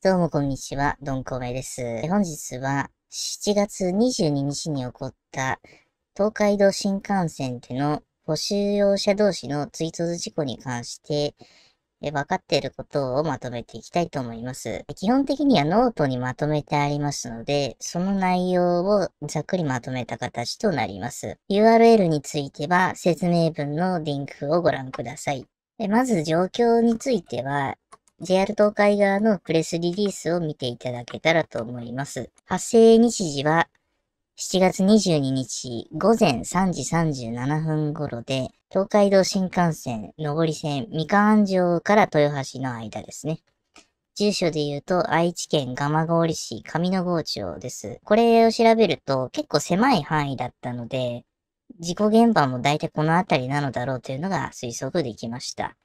どうもこんにちは、ドンコメです。本日は7月22日に起こった東海道新幹線での補修用車同士の追突事故に関して分かっていることをまとめていきたいと思います。基本的にはノートにまとめてありますので、その内容をざっくりまとめた形となります。URL については説明文のリンクをご覧ください。まず状況については、JR 東海側のプレスリリースを見ていただけたらと思います。発生日時は7月22日午前3時37分頃で、東海道新幹線上り線三河安城から豊橋の間ですね。住所で言うと愛知県蒲郡市上野郷町です。これを調べると結構狭い範囲だったので、事故現場も大体この辺りなのだろうというのが推測できました。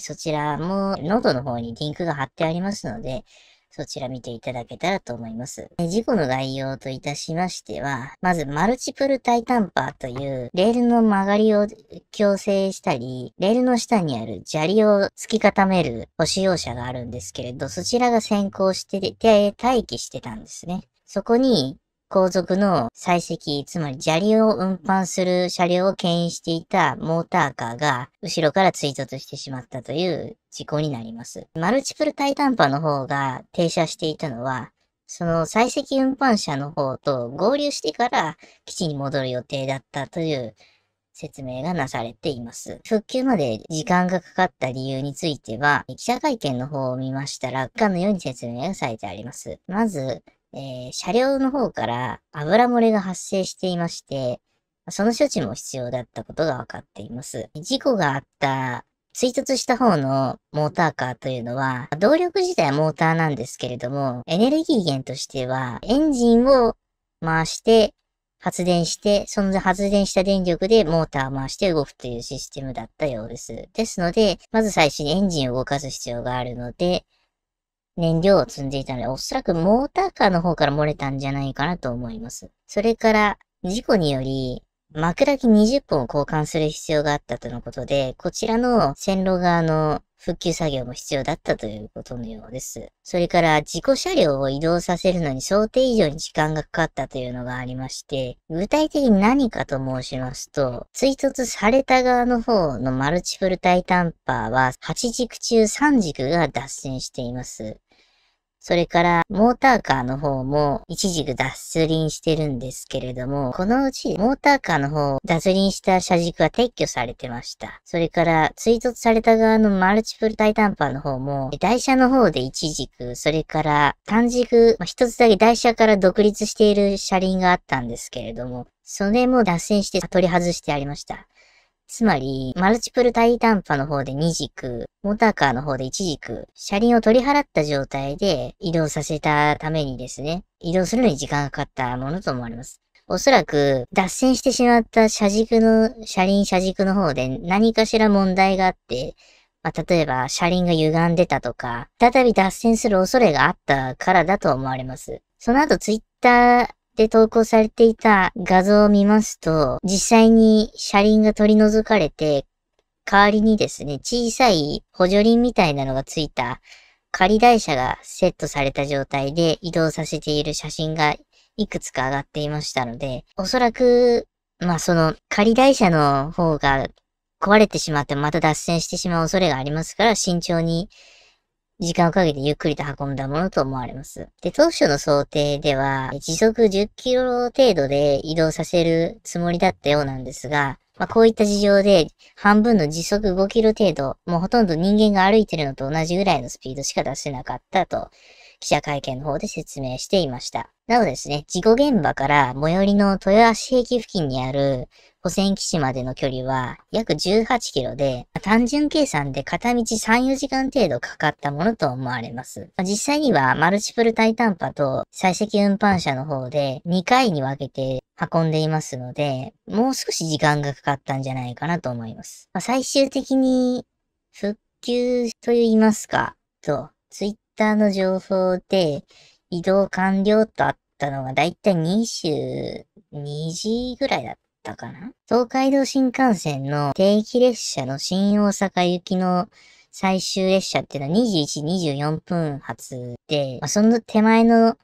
そちらも喉の方にリンクが貼ってありますので、そちら見ていただけたらと思います。事故の概要といたしましては、まずマルチプルタイタンパーというレールの曲がりを矯正したり、レールの下にある砂利を突き固める保守用車があるんですけれど、そちらが先行してて待機してたんですね。そこに皇族の採石、つまり砂利を運搬する車両を牽引していたモーターカーが後ろから追突してしまったという事故になります。マルチプル対短波の方が停車していたのは、その採石運搬車の方と合流してから基地に戻る予定だったという説明がなされています。復旧まで時間がかかった理由については、記者会見の方を見ましたら、以下のように説明がされてあります。まず、えー、車両の方から油漏れが発生していまして、その処置も必要だったことが分かっています。事故があった追突した方のモーターカーというのは、動力自体はモーターなんですけれども、エネルギー源としては、エンジンを回して発電して、その発電した電力でモーターを回して動くというシステムだったようです。ですので、まず最初にエンジンを動かす必要があるので、燃料を積んでいたので、おそらくモーターカーの方から漏れたんじゃないかなと思います。それから、事故により、枕木20本を交換する必要があったとのことで、こちらの線路側の復旧作業も必要だったということのようです。それから、事故車両を移動させるのに想定以上に時間がかかったというのがありまして、具体的に何かと申しますと、追突された側の方のマルチプルタイタンパーは、8軸中3軸が脱線しています。それから、モーターカーの方も、一軸脱輪してるんですけれども、このうち、モーターカーの方、脱輪した車軸は撤去されてました。それから、追突された側のマルチプルタイタンパーの方も、台車の方で一軸、それから、単軸、まあ、一つだけ台車から独立している車輪があったんですけれども、それも脱線して取り外してありました。つまり、マルチプル帯短波の方で2軸、モーターカーの方で1軸、車輪を取り払った状態で移動させたためにですね、移動するのに時間がかかったものと思われます。おそらく脱線してしまった車軸の、車輪車軸の方で何かしら問題があって、まあ、例えば車輪が歪んでたとか、再び脱線する恐れがあったからだと思われます。その後ツイッターで投稿されていた画像を見ますと、実際に車輪が取り除かれて、代わりにですね、小さい補助輪みたいなのがついた仮台車がセットされた状態で移動させている写真がいくつか上がっていましたので、おそらく、まあその仮台車の方が壊れてしまってまた脱線してしまう恐れがありますから慎重に時間をかけてゆっくりと運んだものと思われます。で、当初の想定では、時速10キロ程度で移動させるつもりだったようなんですが、まあ、こういった事情で、半分の時速5キロ程度、もうほとんど人間が歩いてるのと同じぐらいのスピードしか出せなかったと、記者会見の方で説明していました。なおですね、事故現場から最寄りの豊橋駅付近にある保線基地までの距離は約18キロで、単純計算で片道3、4時間程度かかったものと思われます。実際にはマルチプル対短波と採石運搬車の方で2回に分けて運んでいますので、もう少し時間がかかったんじゃないかなと思います。まあ、最終的に復旧と言いますか、と、ツイッターの情報で移動完了とあったのがだいたい22時ぐらいだった。ったかな東海道新幹線の定期列車の新大阪行きの最終列車っていうのは21、時24分発で、まあ、その手前の、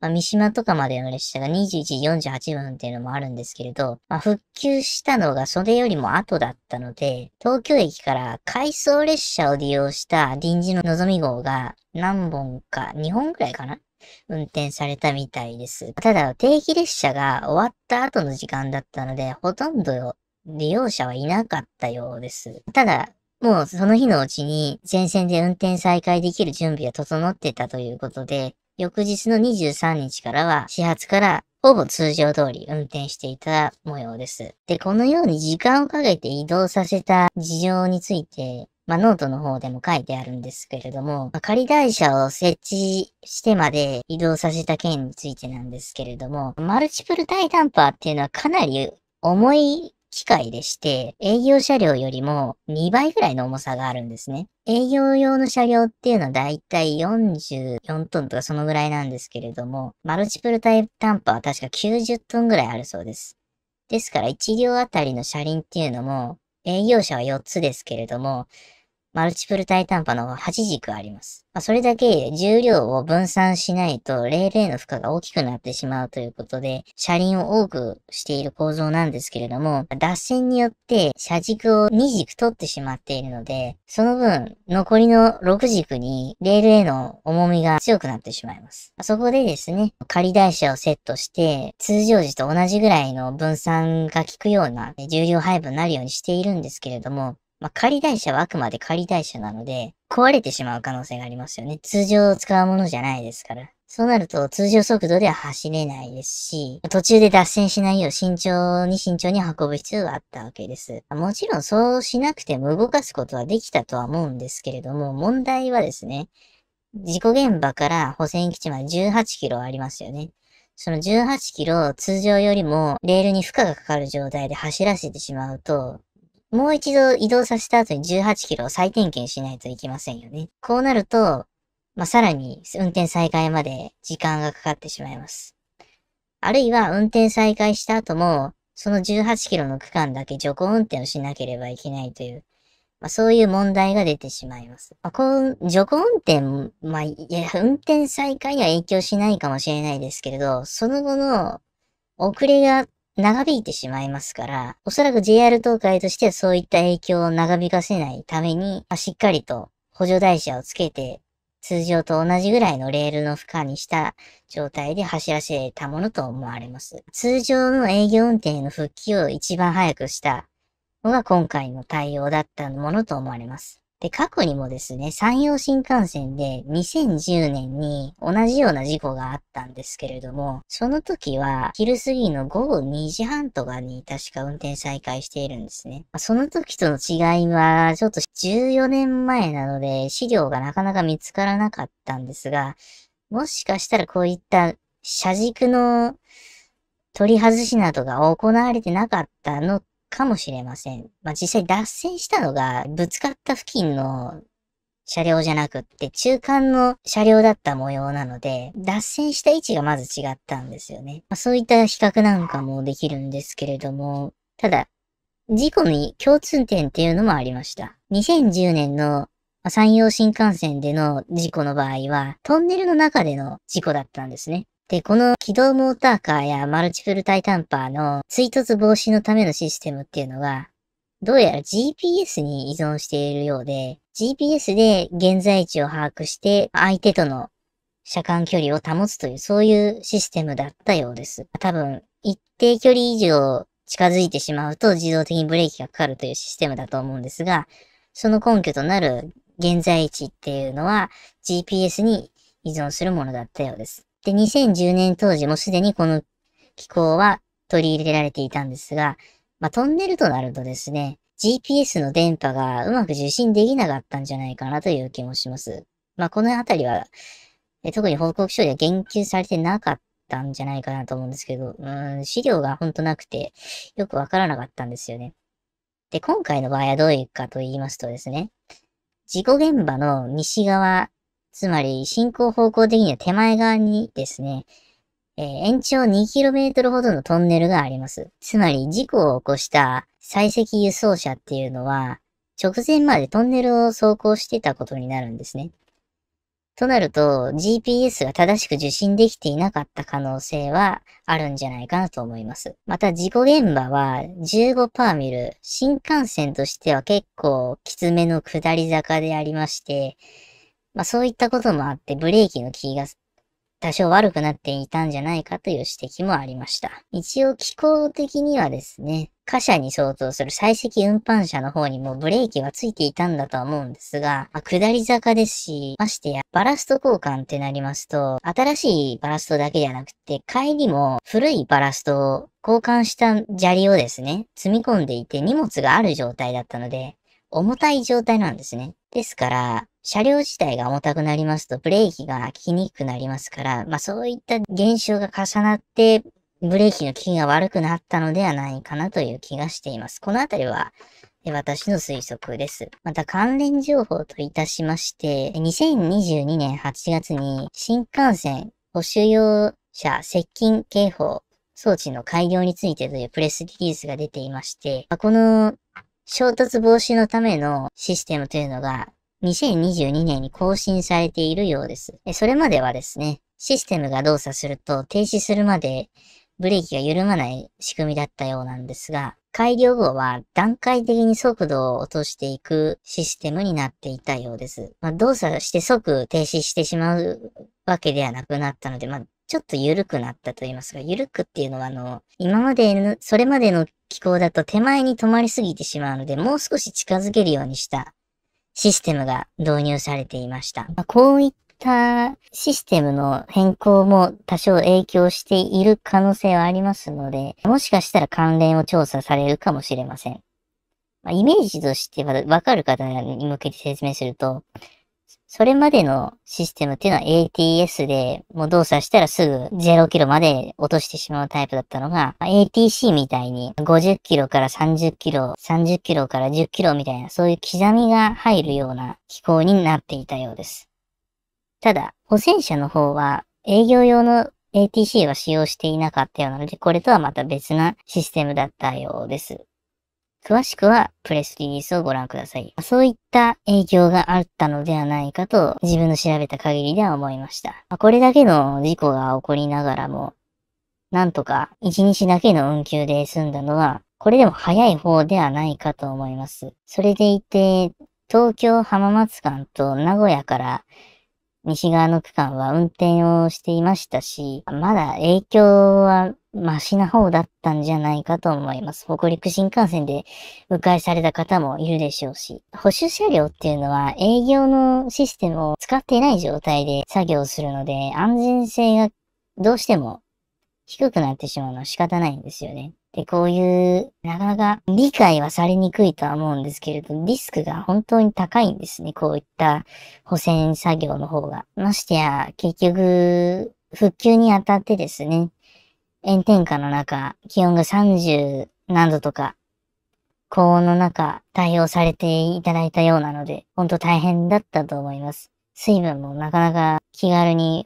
まあ、三島とかまでの列車が21、時48分っていうのもあるんですけれど、まあ、復旧したのがそれよりも後だったので、東京駅から回送列車を利用した臨時ののぞみ号が何本か、2本くらいかな運転されたみたいです。ただ、定期列車が終わった後の時間だったので、ほとんど利用者はいなかったようです。ただ、もうその日のうちに全線で運転再開できる準備が整ってたということで、翌日の23日からは始発からほぼ通常通り運転していた模様です。で、このように時間をかけて移動させた事情について、まあ、ノートの方でも書いてあるんですけれども、まあ、仮台車を設置してまで移動させた件についてなんですけれども、マルチプル大ダンパーっていうのはかなり重い機械でして、営業車両よりも2倍ぐらいの重さがあるんですね。営業用の車両っていうのはだいたい44トンとかそのぐらいなんですけれども、マルチプルタイプタンパーは確か90トンぐらいあるそうです。ですから1両あたりの車輪っていうのも、営業車は4つですけれども、マルチプルタン波の8軸あります。まあ、それだけ重量を分散しないとレールへの負荷が大きくなってしまうということで、車輪を多くしている構造なんですけれども、脱線によって車軸を2軸取ってしまっているので、その分残りの6軸にレールへの重みが強くなってしまいます。そこでですね、仮台車をセットして、通常時と同じぐらいの分散が効くような重量配分になるようにしているんですけれども、まあ、仮台車はあくまで仮台車なので、壊れてしまう可能性がありますよね。通常使うものじゃないですから。そうなると通常速度では走れないですし、途中で脱線しないよう慎重に慎重に運ぶ必要があったわけです。もちろんそうしなくても動かすことはできたとは思うんですけれども、問題はですね、事故現場から補選基地まで18キロありますよね。その18キロ通常よりもレールに負荷がかかる状態で走らせてしまうと、もう一度移動させた後に18キロを再点検しないといけませんよね。こうなると、まあ、さらに運転再開まで時間がかかってしまいます。あるいは運転再開した後も、その18キロの区間だけ徐行運転をしなければいけないという、まあ、そういう問題が出てしまいます。まあ、こう、徐行運転、まあ、いや、運転再開には影響しないかもしれないですけれど、その後の遅れが長引いてしまいますから、おそらく JR 東海としてそういった影響を長引かせないために、まあ、しっかりと補助台車をつけて、通常と同じぐらいのレールの負荷にした状態で走らせたものと思われます。通常の営業運転の復帰を一番早くしたのが今回の対応だったものと思われます。で、過去にもですね、山陽新幹線で2010年に同じような事故があったんですけれども、その時は昼過ぎの午後2時半とかに確か運転再開しているんですね。その時との違いは、ちょっと14年前なので資料がなかなか見つからなかったんですが、もしかしたらこういった車軸の取り外しなどが行われてなかったのかもしれません。まあ、実際脱線したのが、ぶつかった付近の車両じゃなくって、中間の車両だった模様なので、脱線した位置がまず違ったんですよね。まあ、そういった比較なんかもできるんですけれども、ただ、事故に共通点っていうのもありました。2010年の山陽新幹線での事故の場合は、トンネルの中での事故だったんですね。で、この起動モーターカーやマルチプルタイタンパーの追突防止のためのシステムっていうのが、どうやら GPS に依存しているようで、GPS で現在地を把握して相手との車間距離を保つという、そういうシステムだったようです。多分、一定距離以上近づいてしまうと自動的にブレーキがかかるというシステムだと思うんですが、その根拠となる現在地っていうのは GPS に依存するものだったようです。で、2010年当時もすでにこの機構は取り入れられていたんですが、まあ、トンネルとなるとですね、GPS の電波がうまく受信できなかったんじゃないかなという気もします。まあ、このあたりは、特に報告書では言及されてなかったんじゃないかなと思うんですけど、うん資料がほんとなくて、よくわからなかったんですよね。で、今回の場合はどういうかと言いますとですね、事故現場の西側つまり進行方向的には手前側にですね、えー、延長 2km ほどのトンネルがあります。つまり事故を起こした採石輸送車っていうのは、直前までトンネルを走行してたことになるんですね。となると、GPS が正しく受信できていなかった可能性はあるんじゃないかなと思います。また、事故現場は15パーミル、新幹線としては結構きつめの下り坂でありまして、まあそういったこともあってブレーキの気が多少悪くなっていたんじゃないかという指摘もありました。一応気候的にはですね、貨車に相当する採石運搬車の方にもブレーキはついていたんだとは思うんですが、まあ、下り坂ですし、ましてやバラスト交換ってなりますと、新しいバラストだけじゃなくて、帰りも古いバラストを交換した砂利をですね、積み込んでいて荷物がある状態だったので、重たい状態なんですね。ですから、車両自体が重たくなりますと、ブレーキが効きにくくなりますから、まあそういった現象が重なって、ブレーキの効きが悪くなったのではないかなという気がしています。このあたりは、私の推測です。また関連情報といたしまして、2022年8月に新幹線補修用車接近警報装置の改良についてというプレスリリースが出ていまして、この衝突防止のためのシステムというのが2022年に更新されているようです。それまではですね、システムが動作すると停止するまでブレーキが緩まない仕組みだったようなんですが、改良後は段階的に速度を落としていくシステムになっていたようです。まあ、動作して即停止してしまうわけではなくなったので、まあ、ちょっと緩くなったと言いますか、緩くっていうのはあの、今までの、それまでの機構だと手前に止まりすぎてしまうので、もう少し近づけるようにしたシステムが導入されていました。まあ、こういったシステムの変更も多少影響している可能性はありますので、もしかしたら関連を調査されるかもしれません。まあ、イメージとしてわかる方に向けて説明すると、それまでのシステムっていうのは ATS で、もう動作したらすぐ0キロまで落としてしまうタイプだったのが、ATC みたいに50キロから30キロ、30キロから10キロみたいな、そういう刻みが入るような機構になっていたようです。ただ、保線車の方は営業用の ATC は使用していなかったようなので、これとはまた別なシステムだったようです。詳しくはプレスリリースをご覧ください。そういった影響があったのではないかと自分の調べた限りでは思いました。これだけの事故が起こりながらも、なんとか1日だけの運休で済んだのは、これでも早い方ではないかと思います。それでいて、東京浜松間と名古屋から西側の区間は運転をしていましたし、まだ影響はマシな方だったんじゃないかと思います。北陸新幹線で迂回された方もいるでしょうし、補修車両っていうのは営業のシステムを使っていない状態で作業するので、安全性がどうしても低くなってしまうのは仕方ないんですよね。で、こういう、なかなか理解はされにくいとは思うんですけれど、リスクが本当に高いんですね。こういった保線作業の方が。ましてや、結局、復旧にあたってですね、炎天下の中、気温が30何度とか、高温の中、対応されていただいたようなので、本当大変だったと思います。水分もなかなか気軽に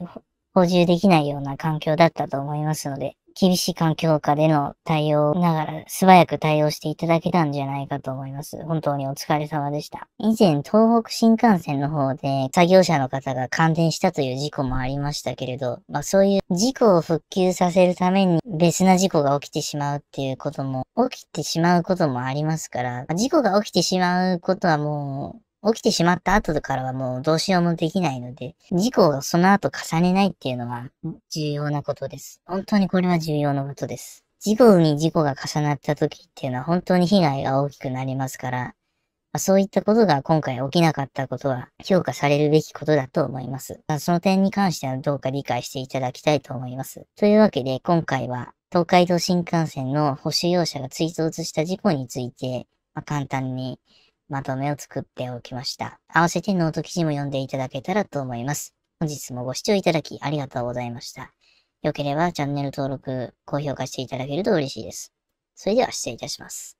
補充できないような環境だったと思いますので、厳しい環境下での対応ながら素早く対応していただけたんじゃないかと思います。本当にお疲れ様でした。以前、東北新幹線の方で作業者の方が感電したという事故もありましたけれど、まあそういう事故を復旧させるために別な事故が起きてしまうっていうことも、起きてしまうこともありますから、事故が起きてしまうことはもう起きてしまった後からはもうどうしようもできないので、事故をその後重ねないっていうのは重要なことです。本当にこれは重要なことです。事故に事故が重なった時っていうのは本当に被害が大きくなりますから、まそういったことが今回起きなかったことは評価されるべきことだと思います。その点に関してはどうか理解していただきたいと思います。というわけで今回は東海道新幹線の保守用車が追突した事故について、まあ、簡単にまとめを作っておきました。合わせてノート記事も読んでいただけたらと思います。本日もご視聴いただきありがとうございました。良ければチャンネル登録、高評価していただけると嬉しいです。それでは失礼いたします。